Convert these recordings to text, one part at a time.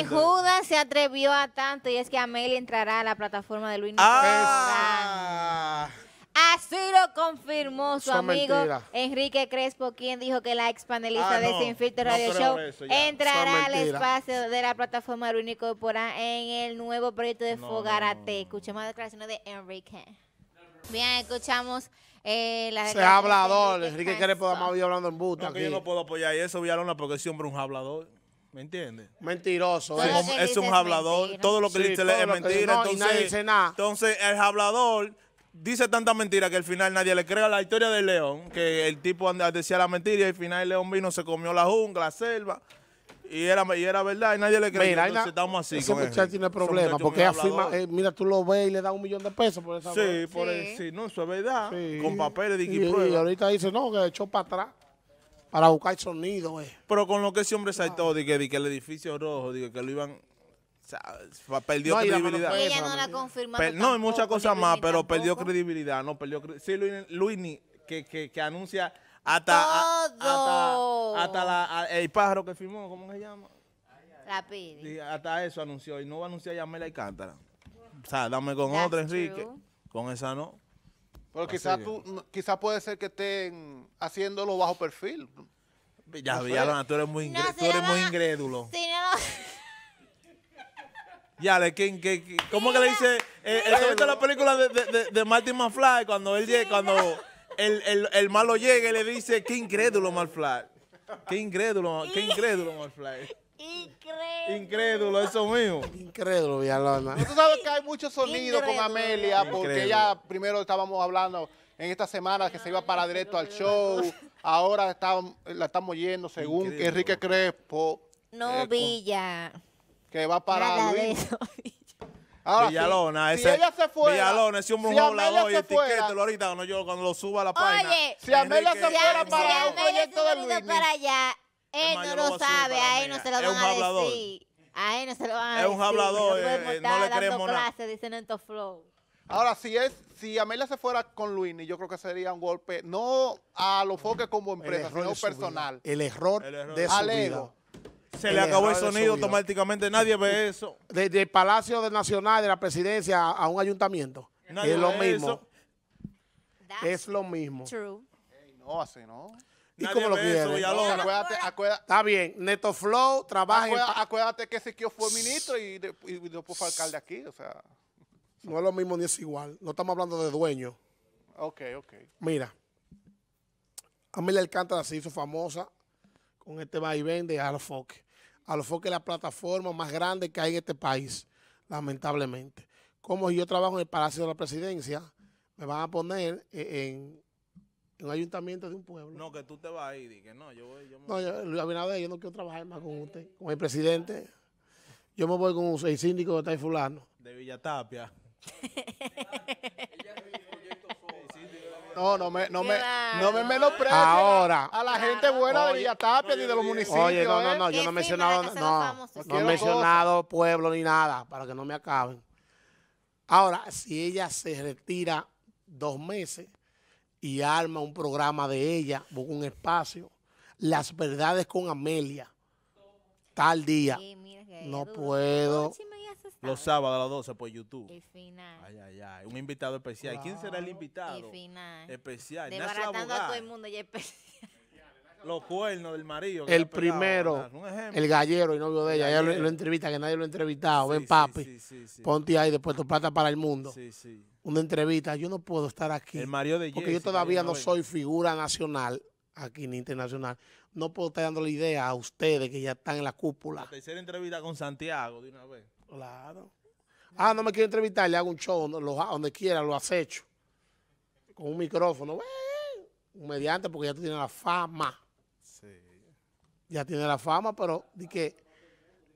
Y Judas se atrevió a tanto y es que Amelia entrará a la plataforma de Luis ah. Así lo confirmó su amigo Enrique Crespo, quien dijo que la ex panelista ah, de Sin Filtro Radio Show entrará al espacio de la plataforma de Luis en el nuevo proyecto de Fogarate. Escuchemos las declaraciones de Enrique. Bien, escuchamos eh, la Se hablador. Enrique Crespo, además, hablando en busca. No, yo no puedo apoyar eso, Villalona, porque siempre un hablador. ¿Me entiendes? Mentiroso. Eh. Es, un hablador. Todo lo que dice es mentira. entonces, el hablador dice tanta mentira que al final nadie le cree a la historia del león. Que el tipo decía la mentira y al final el león vino, se comió la jungla, la selva. Y era, y era verdad, y nadie le creía. Mira, Entonces, estamos así. Ese muchacho tiene problemas porque afirma, eh, mira, tú lo ves y le da un millón de pesos por esa Sí, por no, eso es verdad. Con papeles de y, y, y, ahorita dice, no, que echó para atrás. Para buscar sonido, eh. Pero con lo que ese hombre saltó, de que, el edificio rojo, que lo iban... perdió no, credibilidad. no, la no, hay muchas cosas más, pero perdió credibilidad. No, perdió Sí, Luini, que, que, que, anuncia hasta, hasta, hasta la, el pájaro que firmó, ¿cómo se llama? La pide. hasta eso anunció. Y no va a anunciar a y Cántara. O sea, dame con otra, Enrique. Con esa no. Pero quizás quizá puede ser que estén haciéndolo bajo perfil. Ya, ya, tú eres muy, ingre, muy incrédulo. Sí, no. Ya, le, qué, ¿cómo que le dice? El momento de la película de, de, de, Martin McFly cuando él llega, cuando el, el, el, malo llega y le dice, qué incrédulo, McFly. Qué incrédulo, qué incrédulo, McFly. Incrédulo. Incrédulo, eso mismo Incrédulo, Villalona. Tú sabes que hay mucho sonido con Amelia, porque ella ya primero estábamos hablando en esta semana que se iba para directo al show. Ahora está, la estamos yendo según Enrique Crespo. No, eh, Villa. Que va para Luis. Ahora, Villalona, si, ella se fuera, Villalona, ese hombre si un hablador y ahorita cuando, yo, cuando lo suba a la página. Oye, si Amelia se fuera para un proyecto de Luis. para allá, él no lo, sabe, a él no se lo van a decir. A él no se lo van a decir. Es un hablador, eh, eh, no, le creemos nada. flow. Ahora, si es, si Amelia se fuera con Luini, yo creo que sería un golpe, no a los foques como empresa, sino personal. El error, de su Se le acabó el sonido automáticamente, nadie ve eso. Desde el Palacio Nacional, de la presidencia, a un ayuntamiento. es lo mismo. Es lo mismo. True. no, así no. ¿Y lo Acuérdate, acuérdate. Está bien, Neto Flow trabaja acuérdate, en... acuérdate que Ezequiel fue ministro y, después fue alcalde aquí, o sea... No es lo mismo ni es igual. No estamos hablando de dueño. Ok, ok. Mira, Amelia Alcántara se hizo famosa con este vaivén de Alofoque. Alofoque es la plataforma más grande que hay en este país, lamentablemente. Como yo trabajo en el Palacio de la Presidencia, me van a poner e-, en, un ayuntamiento de un pueblo. No, que tú te vas y que no, yo voy. Yo No, yo, yo no quiero trabajar más con usted, con el presidente. Yo me voy con el síndico de Tay Fulano. De Villatapia. No, no me, no me, no me Ahora, a la gente buena de Villatapia ni de los municipios. Oye, no, no, ¿eh? no, yo no he mencionado, no, no he mencionado pueblo ni nada para que no me acaben. Ahora, si ella se retira dos meses, y arma un programa de ella, busca un espacio. Las verdades con Amelia. Tal día. no puedo. Los sábados a las 12 por YouTube. Un invitado especial. ¿Quién será el invitado? Especial. el Los cuernos del marido. El primero, el gallero y novio de ella. Ella lo, entrevista, que nadie lo ha entrevistado. Ven, papi. Ponte ahí, después tu plata para el mundo. Sí, sí una entrevista, yo no puedo estar aquí. El Mario de Porque yo todavía no soy figura nacional aquí ni internacional. No puedo estar dando la idea a ustedes que ya están en la cúpula. La tercera entrevista con Santiago de una vez. Claro. Ah, no me quiero entrevistar, le hago un show donde quiera, lo acecho. Con un micrófono. ¡eh! Un mediante porque ya tú tienes la fama. Sí. Ya tiene la fama, pero di que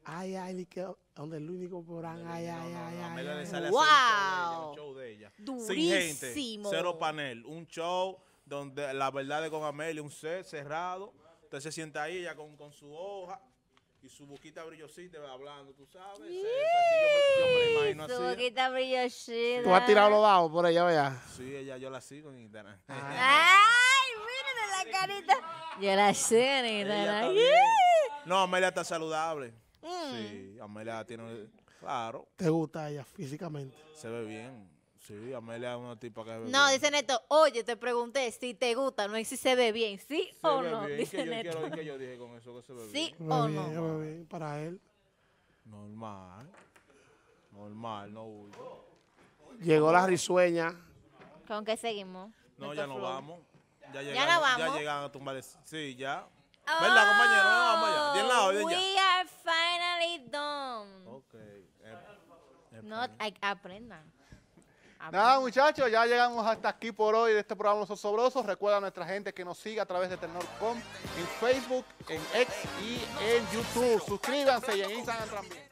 Ay, ay, que donde el único porán, ay, ay, ay, ay. wow. Durísimo. cero panel, un show donde la verdad es con Amelia, un set cerrado. Entonces se sienta ahí ella con, con su hoja y su boquita brillosita hablando, tú sabes. su boquita brillosita. Tú has tirado los dados por ella, vea. Sí, ella, yo la sigo en internet. Ay, miren la carita. Yo la sé en internet. No, Amelia está saludable. Sí, Amelia tiene. Claro. ¿Te gusta ella físicamente? Se ve bien. Sí, Amelia es una tipa que. No, bien. dice Neto, oye, te pregunté si te gusta, no es si se ve bien, sí o no. dice yo Neto. Quiero, que yo dije con eso que se ve bien. Sí o no. Bien, para él. Normal. Normal, no huyo. Llegó la risueña. ¿Con qué seguimos? No, ya no vamos. Ya, llegaron, ya no vamos. Ya llegan a tumbar. Sí, ya. ¿Verdad, ah, compañero? No vamos allá. la orden ya. Eh, eh, no, aprendan. Nada, muchachos, ya llegamos hasta aquí por hoy de este programa Los Osobrosos. Recuerda a nuestra gente que nos siga a través de Telenor.com, en Facebook, en X y en YouTube. Suscríbanse y en Instagram también.